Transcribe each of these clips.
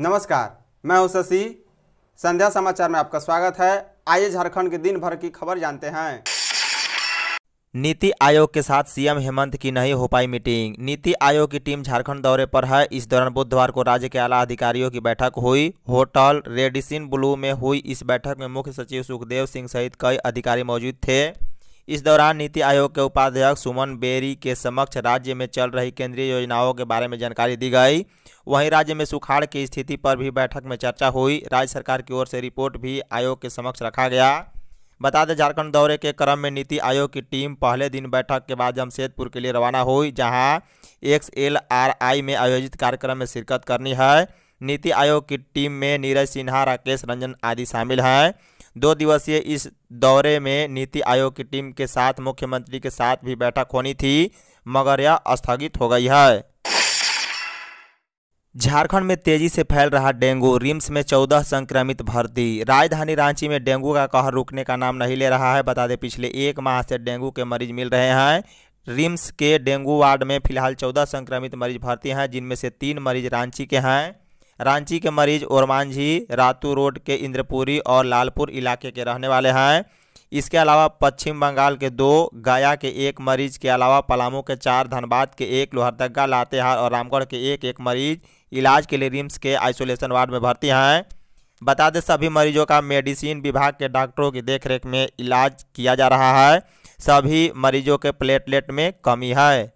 नमस्कार मैं हूं शशि संध्या समाचार में आपका स्वागत है आइए झारखंड के दिन भर की खबर जानते हैं नीति आयोग के साथ सीएम हेमंत की नहीं हो पाई मीटिंग नीति आयोग की टीम झारखंड दौरे पर है इस दौरान बुधवार को राज्य के आला अधिकारियों की बैठक हुई होटल रेडिसिन ब्लू में हुई इस बैठक में मुख्य सचिव सुखदेव सिंह सहित कई अधिकारी मौजूद थे इस दौरान नीति आयोग के उपाध्यक्ष सुमन बेरी के समक्ष राज्य में चल रही केंद्रीय योजनाओं के बारे में जानकारी दी गई वहीं राज्य में सुखाड़ की स्थिति पर भी बैठक में चर्चा हुई राज्य सरकार की ओर से रिपोर्ट भी आयोग के समक्ष रखा गया बता दें झारखंड दौरे के क्रम में नीति आयोग की टीम पहले दिन बैठक के बाद जमशेदपुर के लिए रवाना हुई जहां एक्स एल आर आई में आयोजित कार्यक्रम में शिरकत करनी है नीति आयोग की टीम में नीरज सिन्हा राकेश रंजन आदि शामिल हैं दो दिवसीय इस दौरे में नीति आयोग की टीम के साथ मुख्यमंत्री के साथ भी बैठक होनी थी मगर यह स्थगित हो गई है झारखंड में तेजी से फैल रहा डेंगू रिम्स में चौदह संक्रमित भर्ती राजधानी रांची में डेंगू का कहर रुकने का नाम नहीं ले रहा है बता दें पिछले एक माह से डेंगू के मरीज मिल रहे हैं रिम्स के डेंगू वार्ड में फिलहाल चौदह संक्रमित मरीज भर्ती हैं जिनमें से तीन मरीज रांची के हैं रांची के मरीज ओरमांझी रातू रोड के इंद्रपुरी और लालपुर इलाके के रहने वाले हैं इसके अलावा पश्चिम बंगाल के दो गया के एक मरीज के अलावा पलामू के चार धनबाद के एक लोहरदगा लातेहार और रामगढ़ के एक एक मरीज इलाज के लिए रिम्स के आइसोलेशन वार्ड में भर्ती हैं बता दें सभी मरीजों का मेडिसिन विभाग के डॉक्टरों की देखरेख में इलाज किया जा रहा है सभी मरीजों के प्लेटलेट में कमी है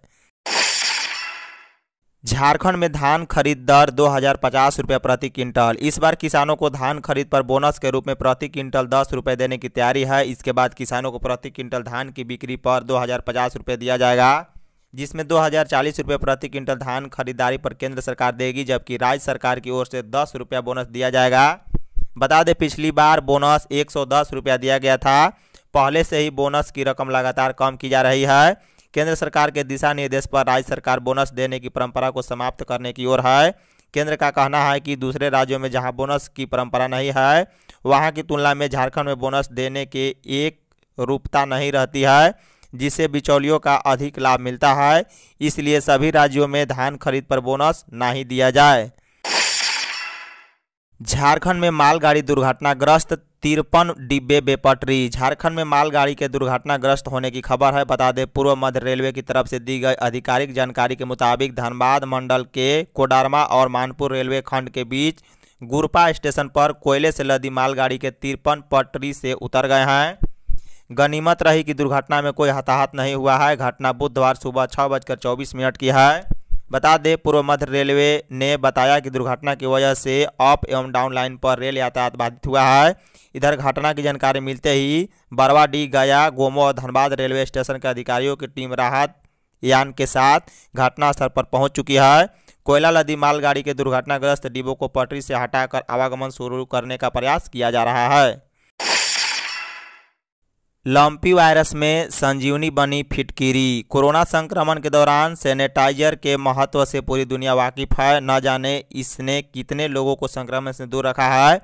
झारखंड में धान खरीद दर दो हजार पचास रुपये प्रति क्विंटल इस बार किसानों को धान खरीद पर बोनस के रूप में प्रति क्विंटल दस रुपये देने की तैयारी है इसके बाद किसानों को प्रति क्विंटल धान की बिक्री पर दो हजार पचास रुपये दिया जाएगा जिसमें दो हजार चालीस रुपये प्रति क्विंटल धान खरीदारी पर केंद्र सरकार देगी जबकि राज्य सरकार की ओर से दस रुपया बोनस दिया जाएगा बता दें पिछली बार बोनस एक सौ दस रुपया दिया गया था पहले से ही बोनस की रकम लगातार कम की जा रही है केंद्र सरकार के दिशा निर्देश पर राज्य सरकार बोनस देने की परंपरा को समाप्त करने की ओर है केंद्र का कहना है कि दूसरे राज्यों में जहां बोनस की परंपरा नहीं है वहां की तुलना में झारखंड में बोनस देने के एक रूपता नहीं रहती है जिससे बिचौलियों का अधिक लाभ मिलता है इसलिए सभी राज्यों में धान खरीद पर बोनस नहीं दिया जाए झारखंड में मालगाड़ी दुर्घटनाग्रस्त तिरपन डिब्बे बेपटरी झारखंड में मालगाड़ी के दुर्घटनाग्रस्त होने की खबर है बता दें पूर्व मध्य रेलवे की तरफ से दी गई आधिकारिक जानकारी के मुताबिक धनबाद मंडल के कोडारमा और मानपुर रेलवे खंड के बीच गुरपा स्टेशन पर कोयले से लदी मालगाड़ी के तिरपन पटरी से उतर गए हैं गनीमत रही कि दुर्घटना में कोई हताहत नहीं हुआ है घटना बुधवार सुबह छः बजकर चौबीस मिनट की है बता दें पूर्व मध्य रेलवे ने बताया कि दुर्घटना की वजह से अप एवं डाउन लाइन पर रेल यातायात बाधित हुआ है इधर घटना की जानकारी मिलते ही बरवाडीह गया गोमो और धनबाद रेलवे स्टेशन के अधिकारियों की टीम राहत यान के साथ घटनास्थल पर पहुंच चुकी है कोयला लदी मालगाड़ी के दुर्घटनाग्रस्त डिब्बों को पटरी से हटाकर आवागमन शुरू करने का प्रयास किया जा रहा है लम्पी वायरस में संजीवनी बनी फिटकिरी कोरोना संक्रमण के दौरान सैनिटाइजर के महत्व से पूरी दुनिया वाकिफ है न जाने इसने कितने लोगों को संक्रमण से दूर रखा है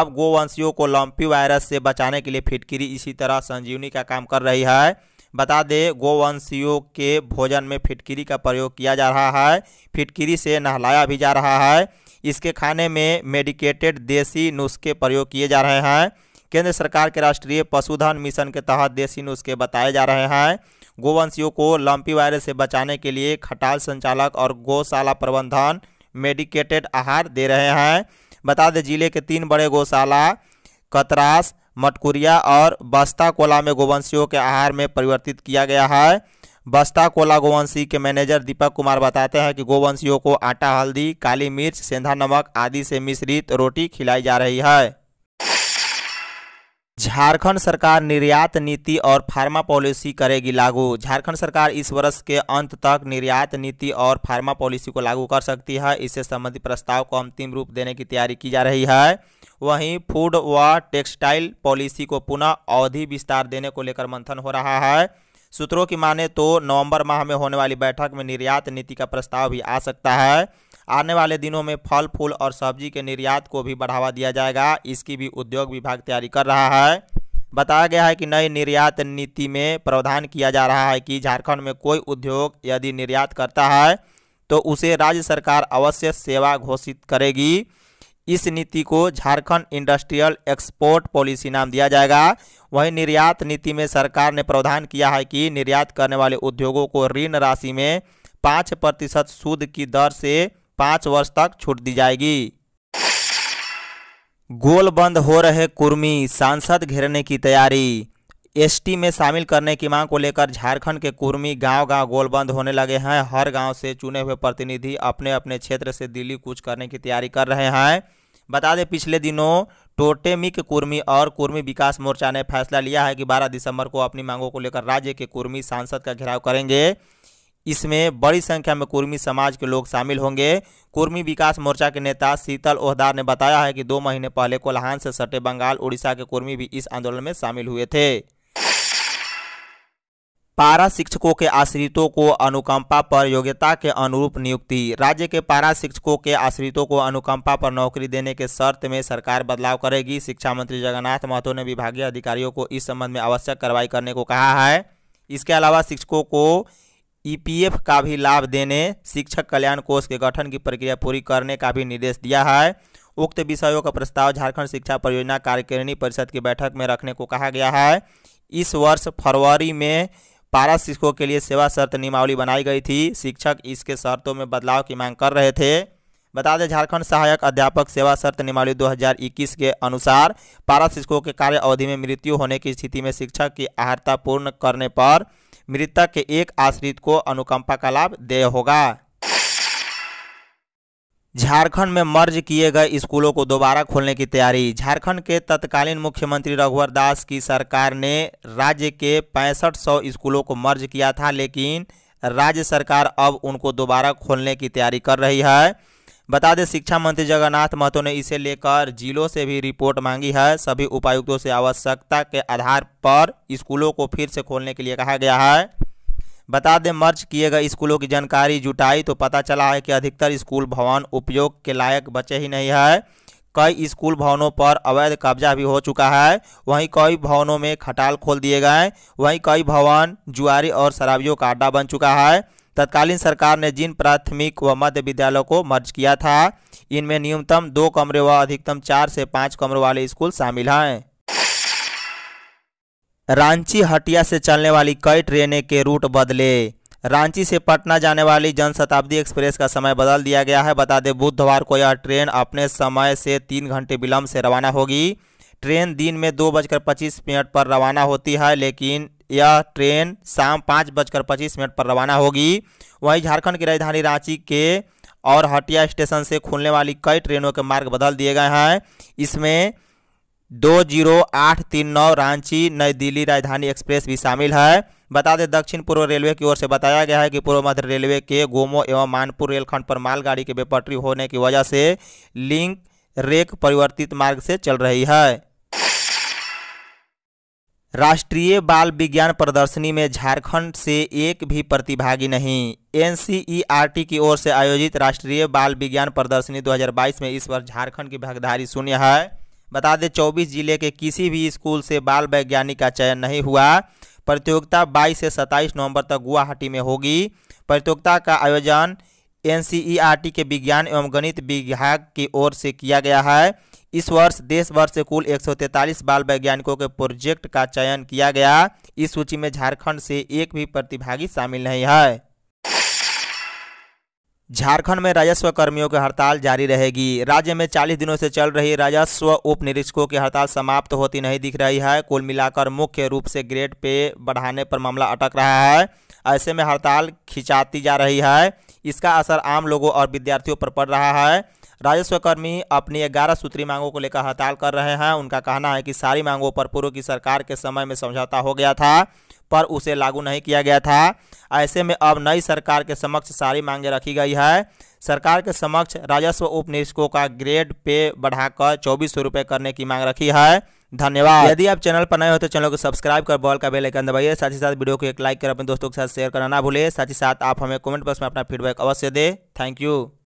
अब गोवंशियों को लम्पी वायरस से बचाने के लिए फिटकिरी इसी तरह संजीवनी का काम कर रही है बता दें गोवंशियों के भोजन में फिटकिरी का प्रयोग किया जा रहा है फिटकिरी से नहलाया भी जा रहा है इसके खाने में मेडिकेटेड देसी नुस्खे प्रयोग किए जा रहे हैं केंद्र सरकार के राष्ट्रीय पशुधन मिशन के तहत देसी नुस्खे बताए जा रहे हैं गोवंशियों को लंपी वायरस से बचाने के लिए खटाल संचालक और गौशाला प्रबंधन मेडिकेटेड आहार दे रहे हैं बता दें जिले के तीन बड़े गौशाला कतरास मटकुरिया और बस्ता कोला में गोवंशियों के आहार में परिवर्तित किया गया है बस्ता कोला गोवंशी के मैनेजर दीपक कुमार बताते हैं कि गोवंशियों को आटा हल्दी काली मिर्च सेंधा नमक आदि से मिश्रित रोटी खिलाई जा रही है झारखंड सरकार निर्यात नीति और फार्मा पॉलिसी करेगी लागू झारखंड सरकार इस वर्ष के अंत तक निर्यात नीति और फार्मा पॉलिसी को लागू कर सकती है इससे संबंधित प्रस्ताव को अंतिम रूप देने की तैयारी की जा रही है वहीं फूड व टेक्सटाइल पॉलिसी को पुनः अवधि विस्तार देने को लेकर मंथन हो रहा है सूत्रों की माने तो नवम्बर माह में होने वाली बैठक में निर्यात नीति का प्रस्ताव भी आ सकता है आने वाले दिनों में फल फूल और सब्जी के निर्यात को भी बढ़ावा दिया जाएगा इसकी भी उद्योग विभाग तैयारी कर रहा है बताया गया है कि नई निर्यात नीति में प्रावधान किया जा रहा है कि झारखंड में कोई उद्योग यदि निर्यात करता है तो उसे राज्य सरकार अवश्य सेवा घोषित करेगी इस नीति को झारखंड इंडस्ट्रियल एक्सपोर्ट पॉलिसी नाम दिया जाएगा वहीं निर्यात नीति में सरकार ने प्रावधान किया है कि निर्यात करने वाले उद्योगों को ऋण राशि में पाँच प्रतिशत सूद की दर से पाँच वर्ष तक छूट दी जाएगी गोलबंद हो रहे कुर्मी सांसद घेरने की तैयारी एसटी में शामिल करने की मांग को लेकर झारखंड के कुर्मी गांव गांव गोलबंद होने लगे हैं हर गांव से चुने हुए प्रतिनिधि अपने अपने क्षेत्र से दिल्ली कूच करने की तैयारी कर रहे हैं बता दें पिछले दिनों टोटेमिक कुर्मी और कुर्मी विकास मोर्चा ने फैसला लिया है कि 12 दिसंबर को अपनी मांगों को लेकर राज्य के कुर्मी सांसद का घेराव करेंगे इसमें बड़ी संख्या में कुर्मी समाज के लोग शामिल होंगे कुर्मी विकास मोर्चा के नेता शीतल ओहदार ने बताया है कि दो महीने पहले कोल्हान से सटे बंगाल उड़ीसा के कुर्मी भी इस आंदोलन में शामिल हुए थे पारा शिक्षकों के आश्रितों को अनुकंपा पर योग्यता के अनुरूप नियुक्ति राज्य के पारा शिक्षकों के आश्रितों को अनुकंपा पर नौकरी देने के शर्त में सरकार बदलाव करेगी शिक्षा मंत्री जगन्नाथ महतो ने विभागीय अधिकारियों को इस संबंध में आवश्यक कार्रवाई करने को कहा है इसके अलावा शिक्षकों को ईपीएफ का भी लाभ देने शिक्षक कल्याण कोष के गठन की प्रक्रिया पूरी करने का भी निर्देश दिया है उक्त विषयों का प्रस्ताव झारखंड शिक्षा परियोजना कार्यकारिणी परिषद की बैठक में रखने को कहा गया है इस वर्ष फरवरी में पारा शिक्षकों के लिए सेवा शर्त नियमावली बनाई गई थी शिक्षक इसके शर्तों में बदलाव की मांग कर रहे थे बता दें झारखंड सहायक अध्यापक सेवा शर्त नियमावली 2021 के अनुसार पारा शिक्षकों के कार्य अवधि में मृत्यु होने की स्थिति में शिक्षक की आहता पूर्ण करने पर मृतक के एक आश्रित को अनुकंपा का लाभ देय होगा झारखंड में मर्ज किए गए स्कूलों को दोबारा खोलने की तैयारी झारखंड के तत्कालीन मुख्यमंत्री रघुवर दास की सरकार ने राज्य के पैंसठ सौ स्कूलों को मर्ज किया था लेकिन राज्य सरकार अब उनको दोबारा खोलने की तैयारी कर रही है बता दें शिक्षा मंत्री जगन्नाथ महतो ने इसे लेकर जिलों से भी रिपोर्ट मांगी है सभी उपायुक्तों से आवश्यकता के आधार पर स्कूलों को फिर से खोलने के लिए कहा गया है बता दें मर्च किए गए स्कूलों की जानकारी जुटाई तो पता चला है कि अधिकतर स्कूल भवन उपयोग के लायक बचे ही नहीं है कई स्कूल भवनों पर अवैध कब्जा भी हो चुका है वहीं कई भवनों में खटाल खोल दिए गए वहीं कई भवन जुआरी और शराबियों का अड्डा बन चुका है तत्कालीन सरकार ने जिन प्राथमिक व मध्य विद्यालयों को मर्ज किया था इनमें न्यूनतम दो कमरे व अधिकतम चार से पाँच कमरों वाले स्कूल शामिल हैं रांची हटिया से चलने वाली कई ट्रेनें के रूट बदले रांची से पटना जाने वाली जनशताब्दी एक्सप्रेस का समय बदल दिया गया है बता दें बुधवार को यह ट्रेन अपने समय से तीन घंटे विलम्ब से रवाना होगी ट्रेन दिन में दो बजकर पच्चीस मिनट पर रवाना होती है लेकिन यह ट्रेन शाम पाँच बजकर पच्चीस मिनट पर रवाना होगी वहीं झारखंड की राजधानी रांची के और हटिया स्टेशन से खुलने वाली कई ट्रेनों के मार्ग बदल दिए गए हैं इसमें दो जीरो आठ तीन नौ रांची नई दिल्ली राजधानी एक्सप्रेस भी शामिल है बता दें दक्षिण पूर्व रेलवे की ओर से बताया गया है कि पूर्व मध्य रेलवे के गोमो एवं मानपुर रेलखंड पर मालगाड़ी के बेपटरी होने की वजह से लिंक रेक परिवर्तित मार्ग से चल रही है राष्ट्रीय बाल विज्ञान प्रदर्शनी में झारखंड से एक भी प्रतिभागी नहीं एनसीईआरटी की ओर से आयोजित राष्ट्रीय बाल विज्ञान प्रदर्शनी 2022 में इस वर्ष झारखंड की भागीदारी शून्य है बता दें 24 जिले के किसी भी स्कूल से बाल वैज्ञानिक का चयन नहीं हुआ प्रतियोगिता 22 से 27 नवंबर तक गुवाहाटी में होगी प्रतियोगिता का आयोजन एन के विज्ञान एवं गणित विभाग की ओर से किया गया है इस वर्ष देश भर से कुल एक बाल वैज्ञानिकों के प्रोजेक्ट का चयन किया गया इस सूची में झारखंड से एक भी प्रतिभागी शामिल नहीं है झारखंड में राजस्व कर्मियों की हड़ताल जारी रहेगी राज्य में 40 दिनों से चल रही राजस्व उप निरीक्षकों की हड़ताल समाप्त होती नहीं दिख रही है कुल मिलाकर मुख्य रूप से ग्रेड पे बढ़ाने पर मामला अटक रहा है ऐसे में हड़ताल खिंचाती जा रही है इसका असर आम लोगों और विद्यार्थियों पर पड़ रहा है राजस्व कर्मी अपनी ग्यारह सूत्री मांगों को लेकर हड़ताल कर रहे हैं उनका कहना है कि सारी मांगों पर पूर्व की सरकार के समय में समझौता हो गया था पर उसे लागू नहीं किया गया था ऐसे में अब नई सरकार के समक्ष सारी मांगे रखी गई है सरकार के समक्ष राजस्व उप का ग्रेड पे बढ़ाकर चौबीस सौ रुपये करने की मांग रखी है धन्यवाद यदि आप चैनल पर नए हो तो चैनल को सब्सक्राइब कर बॉल का बेल आइकन दबाइए साथ ही साथ वीडियो को एक लाइक कर अपने दोस्तों के साथ शेयर करना ना भूलें साथ ही साथ आप हमें कमेंट बॉक्स में अपना फीडबैक अवश्य दें थैंक यू